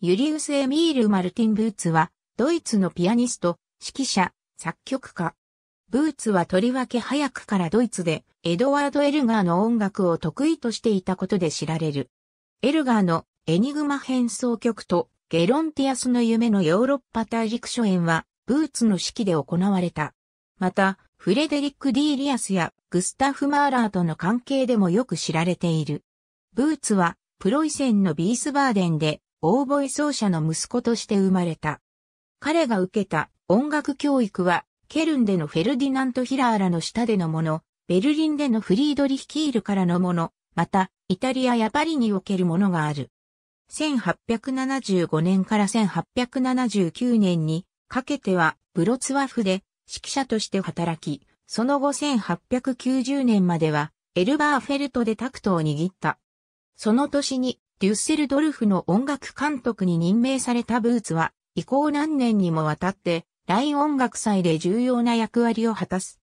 ユリウス・エミール・マルティン・ブーツは、ドイツのピアニスト、指揮者、作曲家。ブーツはとりわけ早くからドイツで、エドワード・エルガーの音楽を得意としていたことで知られる。エルガーのエニグマ変奏曲とゲロンティアスの夢のヨーロッパ大陸初演は、ブーツの指揮で行われた。また、フレデリック・ディーリアスやグスタフ・マーラーとの関係でもよく知られている。ブーツは、プロイセンのビースバーデンで、オーボエ奏者の息子として生まれた。彼が受けた音楽教育は、ケルンでのフェルディナント・ヒラーラの下でのもの、ベルリンでのフリードリヒキールからのもの、また、イタリアやパリにおけるものがある。1875年から1879年にかけては、ブロツワフで指揮者として働き、その後1890年までは、エルバーフェルトでタクトを握った。その年にデュッセルドルフの音楽監督に任命されたブーツは、以降何年にもわたって、ライン音楽祭で重要な役割を果たす。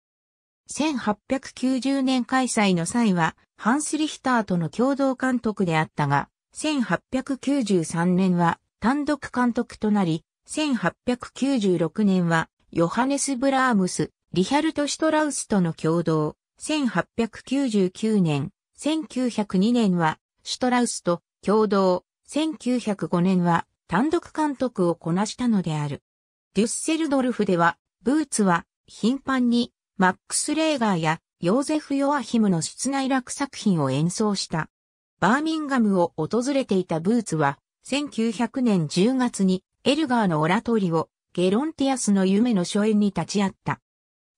1890年開催の際は、ハンス・リヒターとの共同監督であったが、1893年は単独監督となり、1896年はヨハネス・ブラームス、リヒャルト・シュトラウスとの共同、1899年、1902年はシュトラウスと共同、1905年は単独監督をこなしたのである。デュッセルドルフでは、ブーツは頻繁にマックス・レーガーやヨーゼフ・ヨアヒムの室内楽作品を演奏した。バーミンガムを訪れていたブーツは、1900年10月にエルガーのオラトリをゲロンティアスの夢の初演に立ち会った。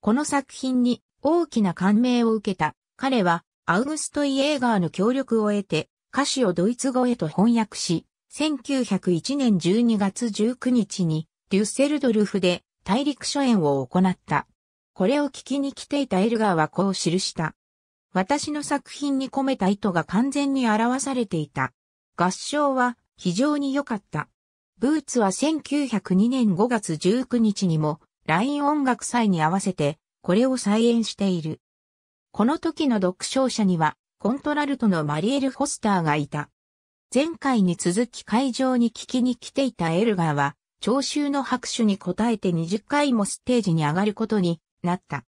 この作品に大きな感銘を受けた。彼は、アウグストイ・エーガーの協力を得て、歌詞をドイツ語へと翻訳し、1901年12月19日にデュッセルドルフで大陸初演を行った。これを聞きに来ていたエルガーはこう記した。私の作品に込めた意図が完全に表されていた。合唱は非常に良かった。ブーツは1902年5月19日にもライン音楽祭に合わせてこれを再演している。この時の読唱者にはコントラルトのマリエル・フォスターがいた。前回に続き会場に聞きに来ていたエルガーは、聴衆の拍手に応えて20回もステージに上がることになった。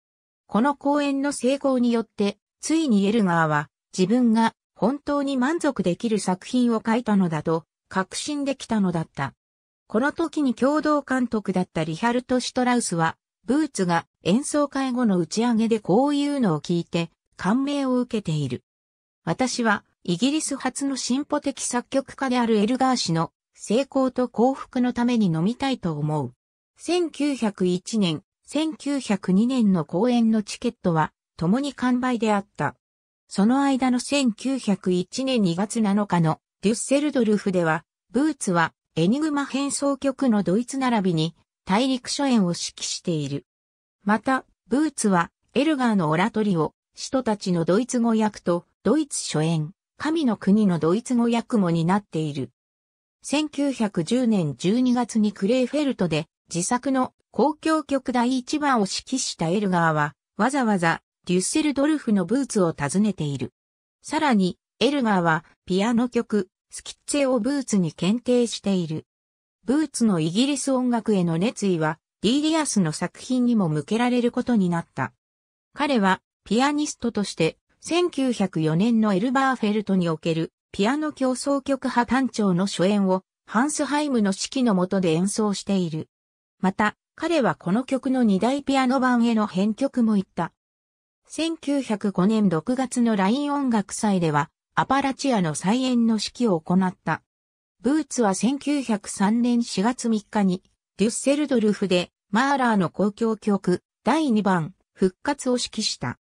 この公演の成功によって、ついにエルガーは、自分が本当に満足できる作品を書いたのだと、確信できたのだった。この時に共同監督だったリハルト・シュトラウスは、ブーツが演奏会後の打ち上げでこういうのを聞いて、感銘を受けている。私は、イギリス初の進歩的作曲家であるエルガー氏の成功と幸福のために飲みたいと思う。1901年、1902年の公演のチケットは共に完売であった。その間の1901年2月7日のデュッセルドルフでは、ブーツはエニグマ変奏曲のドイツ並びに大陸初演を指揮している。また、ブーツはエルガーのオラトリを使徒たちのドイツ語訳とドイツ初演、神の国のドイツ語訳もになっている。1910年12月にクレーフェルトで自作の公共曲第1番を指揮したエルガーは、わざわざデュッセルドルフのブーツを訪ねている。さらに、エルガーはピアノ曲、スキッツェをブーツに検定している。ブーツのイギリス音楽への熱意は、ディーリアスの作品にも向けられることになった。彼は、ピアニストとして、1904年のエルバーフェルトにおけるピアノ競争曲派単調の初演をハンスハイムの指揮の下で演奏している。また、彼はこの曲の2大ピアノ版への編曲も言った。1905年6月のライン音楽祭では、アパラチアの再演の指揮を行った。ブーツは1903年4月3日に、デュッセルドルフで、マーラーの公共曲、第2番、復活を指揮した。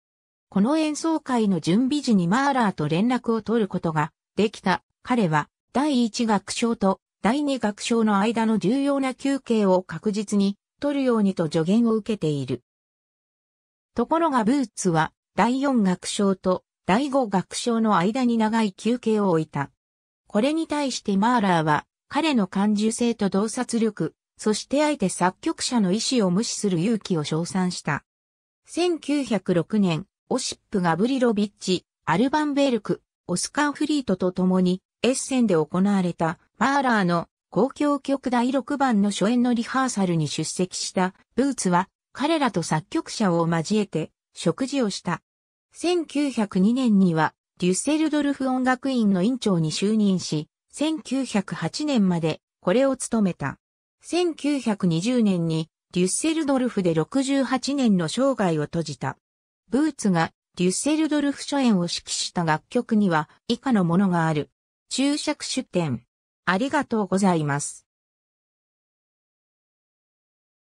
この演奏会の準備時にマーラーと連絡を取ることができた。彼は第一楽章と第二楽章の間の重要な休憩を確実に取るようにと助言を受けている。ところがブーツは第四楽章と第五楽章の間に長い休憩を置いた。これに対してマーラーは彼の感受性と洞察力、そしてあえて作曲者の意思を無視する勇気を称賛した。1906年、オシップ・ガブリロビッチ、アルバンベルク、オスカー・フリートと共に、エッセンで行われた、マーラーの交響曲第6番の初演のリハーサルに出席したブーツは彼らと作曲者を交えて食事をした。1902年にはデュッセルドルフ音楽院の院長に就任し、1908年までこれを務めた。1920年にデュッセルドルフで68年の生涯を閉じた。ブーツがデュッセルドルフ初演を指揮した楽曲には以下のものがある。注釈出典。ありがとうございます。